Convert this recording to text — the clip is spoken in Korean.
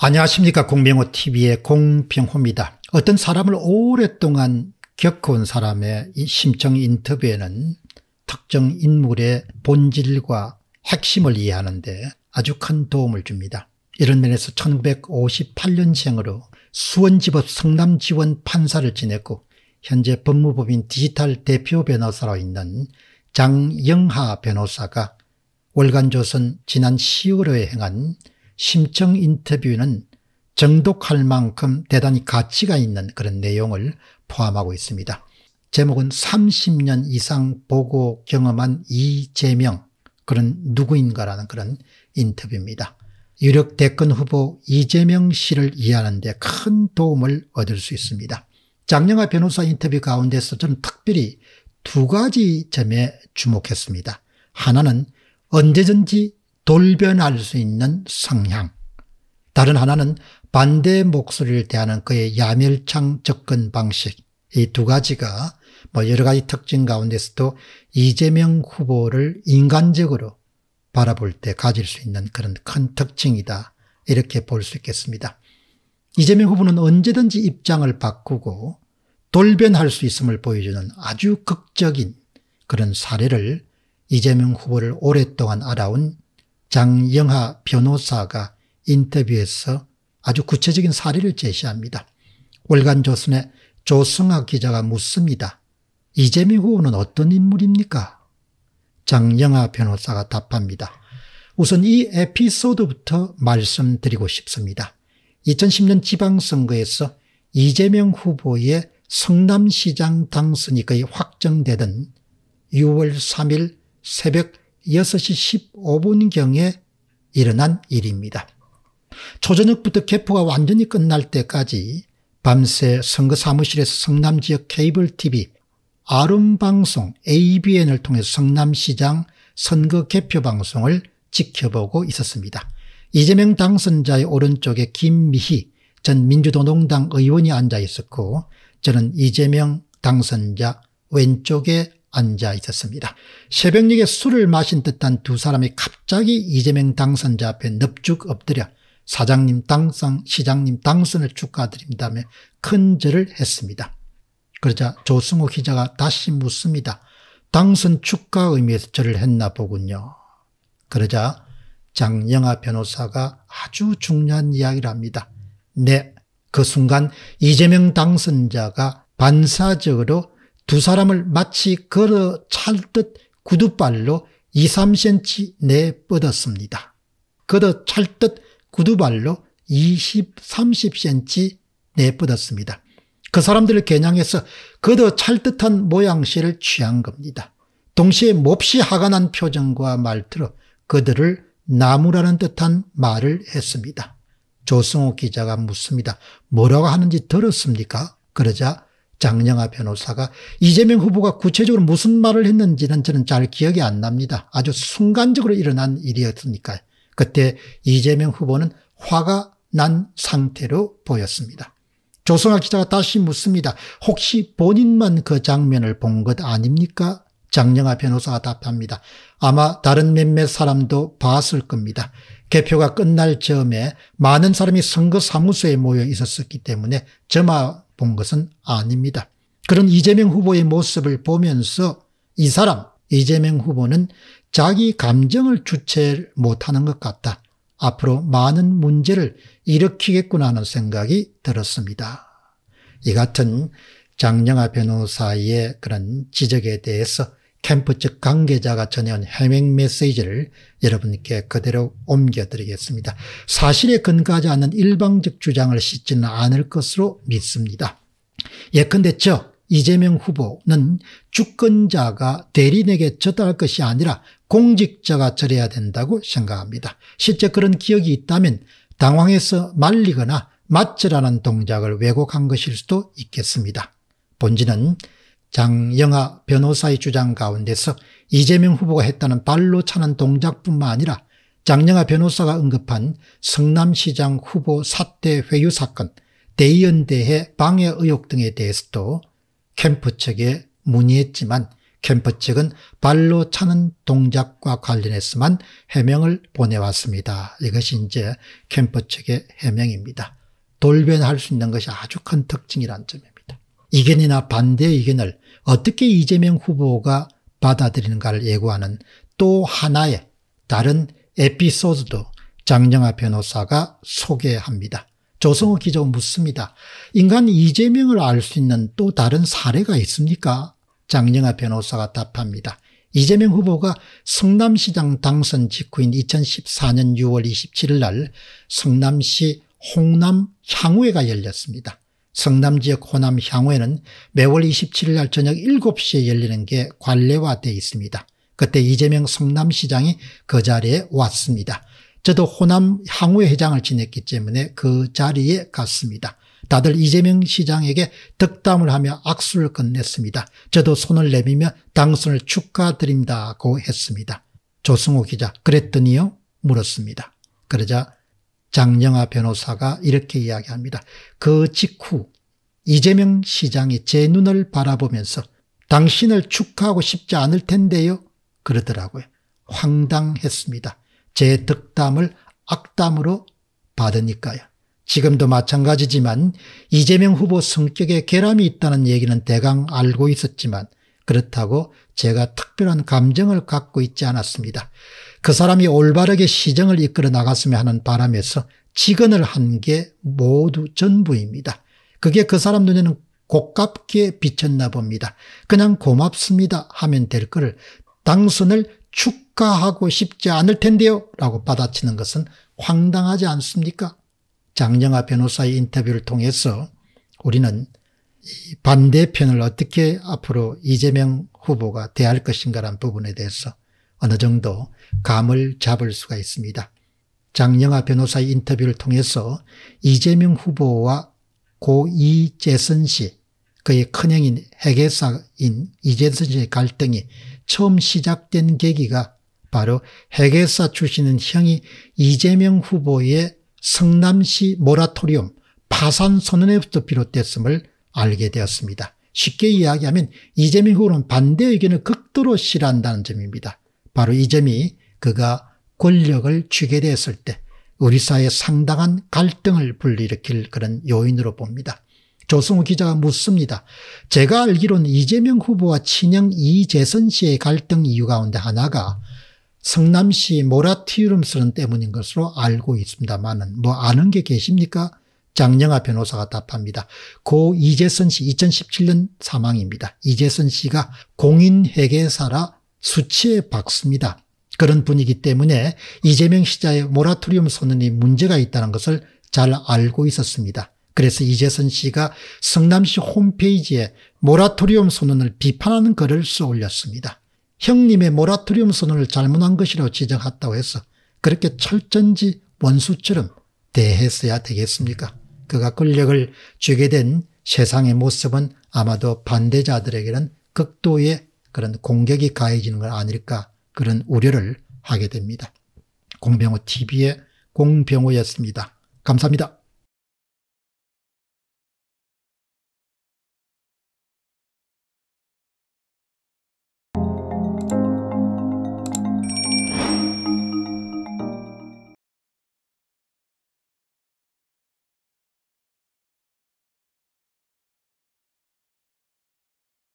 안녕하십니까 공병호TV의 공병호입니다. 어떤 사람을 오랫동안 겪어온 사람의 심정 인터뷰에는 특정 인물의 본질과 핵심을 이해하는데 아주 큰 도움을 줍니다. 이런 면에서 1958년생으로 수원지법 성남지원 판사를 지냈고 현재 법무법인 디지털 대표 변호사로 있는 장영하 변호사가 월간조선 지난 10월에 행한 심청 인터뷰는 정독할 만큼 대단히 가치가 있는 그런 내용을 포함하고 있습니다. 제목은 30년 이상 보고 경험한 이재명 그런 누구인가라는 그런 인터뷰입니다. 유력 대권 후보 이재명 씨를 이해하는 데 큰 도움을 얻을 수 있습니다. 장영아 변호사 인터뷰 가운데서 저는 특별히 두 가지 점에 주목했습니다. 하나는 언제든지 돌변할 수 있는 성향. 다른 하나는 반대 목소리를 대하는 그의 야멸창 접근 방식. 이 두 가지가 뭐 여러 가지 특징 가운데서도 이재명 후보를 인간적으로 바라볼 때 가질 수 있는 그런 큰 특징이다. 이렇게 볼 수 있겠습니다. 이재명 후보는 언제든지 입장을 바꾸고 돌변할 수 있음을 보여주는 아주 극적인 그런 사례를 이재명 후보를 오랫동안 알아온 장영하 변호사가 인터뷰에서 아주 구체적인 사례를 제시합니다. 월간 조선의 조승아 기자가 묻습니다. 이재명 후보는 어떤 인물입니까? 장영하 변호사가 답합니다. 우선 이 에피소드부터 말씀드리고 싶습니다. 2010년 지방선거에서 이재명 후보의 성남시장 당선이 거의 확정되던 6월 3일 새벽 6시 15분경에 일어난 일입니다. 초저녁부터 개포가 완전히 끝날 때까지 밤새 선거 사무실에서 성남 지역 케이블 TV 아름방송 ABN을 통해 성남시장 선거 개표 방송을 지켜보고 있었습니다. 이재명 당선자의 오른쪽에 김미희 전 민주노동당 의원이 앉아 있었고 저는 이재명 당선자 왼쪽에 앉아 있었습니다. 새벽녘에 술을 마신 듯한 두 사람이 갑자기 이재명 당선자 앞에 넙죽 엎드려 사장님 당선, 시장님 당선을 축하드립다며큰 절을 했습니다. 그러자 조승호 기자가 다시 묻습니다. 당선 축하 의미에서 절을 했나 보군요. 그러자 장영아 변호사가 아주 중요한 이야기를 합니다. 네, 그 순간 이재명 당선자가 반사적으로 두 사람을 마치 걸어 찰듯 구두발로 2, 3cm 내뻗었습니다. 걸어 찰듯 구두발로 20, 30cm 내뻗었습니다. 그 사람들을 겨냥해서 걷어 찰듯한 모양새를 취한 겁니다. 동시에 몹시 화가 난 표정과 말투로 그들을 나무라는 듯한 말을 했습니다. 조승호 기자가 묻습니다. 뭐라고 하는지 들었습니까? 그러자 장영하 변호사가 이재명 후보가 구체적으로 무슨 말을 했는지는 저는 잘 기억이 안 납니다. 아주 순간적으로 일어난 일이었으니까요. 그때 이재명 후보는 화가 난 상태로 보였습니다. 조성아 기자가 다시 묻습니다. 혹시 본인만 그 장면을 본 것 아닙니까? 장영하 변호사가 답합니다. 아마 다른 몇몇 사람도 봤을 겁니다. 개표가 끝날 즈음에 많은 사람이 선거 사무소에 모여 있었기 때문에 저마, 본 것은 아닙니다. 그런 이재명 후보의 모습을 보면서 이 사람 이재명 후보는 자기 감정을 주체 못하는 것 같다. 앞으로 많은 문제를 일으키겠구나 하는 생각이 들었습니다. 이 같은 장영아 변호사의 그런 지적에 대해서 캠프 측 관계자가 전해온 해명 메시지를 여러분께 그대로 옮겨드리겠습니다. 사실에 근거하지 않는 일방적 주장을 씻지는 않을 것으로 믿습니다. 예컨대 저 이재명 후보는 주권자가 대리인에게 저당할 것이 아니라 공직자가 절해야 된다고 생각합니다. 실제 그런 기억이 있다면 당황해서 말리거나 맞으라는 동작을 왜곡한 것일 수도 있겠습니다. 본지는 장영하 변호사의 주장 가운데서 이재명 후보가 했다는 발로 차는 동작뿐만 아니라 장영하 변호사가 언급한 성남시장 후보 사태 회유 사건, 대의연대회 방해 의혹 등에 대해서도 캠프 측에 문의했지만 캠프 측은 발로 차는 동작과 관련해서만 해명을 보내왔습니다. 이것이 이제 캠프 측의 해명입니다. 돌변할 수 있는 것이 아주 큰 특징이란 점입니다. 이견이나 반대의 의견을 어떻게 이재명 후보가 받아들이는가를 예고하는 또 하나의 다른 에피소드도 장정아 변호사가 소개합니다. 조성호 기자 묻습니다. 인간 이재명을 알 수 있는 또 다른 사례가 있습니까? 장영아 변호사가 답합니다. 이재명 후보가 성남시장 당선 직후인 2014년 6월 27일 날 성남시 홍남 향후회가 열렸습니다. 성남 지역 호남 향후에는 매월 27일 날 저녁 7시에 열리는 게관례화되어 있습니다. 그때 이재명 성남시장이 그 자리에 왔습니다. 저도 호남 향후회 회장을 지냈기 때문에 그 자리에 갔습니다. 다들 이재명 시장에게 덕담을 하며 악수를 건넸습니다. 저도 손을 내밀며 당선을 축하드린다고 했습니다. 조승호 기자 그랬더니요? 물었습니다. 그러자 장영아 변호사가 이렇게 이야기합니다. 그 직후 이재명 시장이 제 눈을 바라보면서 당신을 축하하고 싶지 않을 텐데요. 그러더라고요. 황당했습니다. 제 득담을 악담으로 받으니까요. 지금도 마찬가지지만 이재명 후보 성격에 결함이 있다는 얘기는 대강 알고 있었지만 그렇다고 제가 특별한 감정을 갖고 있지 않았습니다. 그 사람이 올바르게 시정을 이끌어 나갔으면 하는 바람에서 직언을 한 게 모두 전부입니다. 그게 그 사람 눈에는 고깝게 비쳤나 봅니다. 그냥 고맙습니다 하면 될 거를 당선을 축하하고 싶지 않을 텐데요 라고 받아치는 것은 황당하지 않습니까? 장영아 변호사의 인터뷰를 통해서 우리는 이 반대편을 어떻게 앞으로 이재명 후보가 대할 것인가란 부분에 대해서 어느 정도 감을 잡을 수가 있습니다. 장영아 변호사의 인터뷰를 통해서 이재명 후보와 고 이재선 씨, 그의 큰형인 핵개사인 이재선 씨의 갈등이 처음 시작된 계기가 바로 핵개사 출신인 형이 이재명 후보의 성남시 모라토리움 파산 선언에부터 비롯됐음을 알게 되었습니다. 쉽게 이야기하면 이재명 후보는 반대 의견을 극도로 싫어한다는 점입니다. 바로 이 점이 그가 권력을 쥐게 됐을 때 우리 사회에 상당한 갈등을 불일으킬 그런 요인으로 봅니다. 조승우 기자가 묻습니다. 제가 알기로는 이재명 후보와 친형 이재선 씨의 갈등 이유 가운데 하나가 성남시 모라티움스런 때문인 것으로 알고 있습니다만은 뭐 아는 게 계십니까? 장영아 변호사가 답합니다. 고 이재선 씨 2017년 사망입니다. 이재선 씨가 공인회계사라 수치에 박습니다. 그런 분위기 때문에 이재명 시자의 모라토리움 선언이 문제가 있다는 것을 잘 알고 있었습니다. 그래서 이재선 씨가 성남시 홈페이지에 모라토리움 선언을 비판하는 글을 써 올렸습니다. 형님의 모라토리움 선언을 잘못한 것이라고 지적했다고 해서 그렇게 철전지 원수처럼 대했어야 되겠습니까? 그가 권력을 쥐게 된 세상의 모습은 아마도 반대자들에게는 극도의 그런 공격이 가해지는 건 아닐까 그런 우려를 하게 됩니다. 공병호 TV의 공병호였습니다. 감사합니다.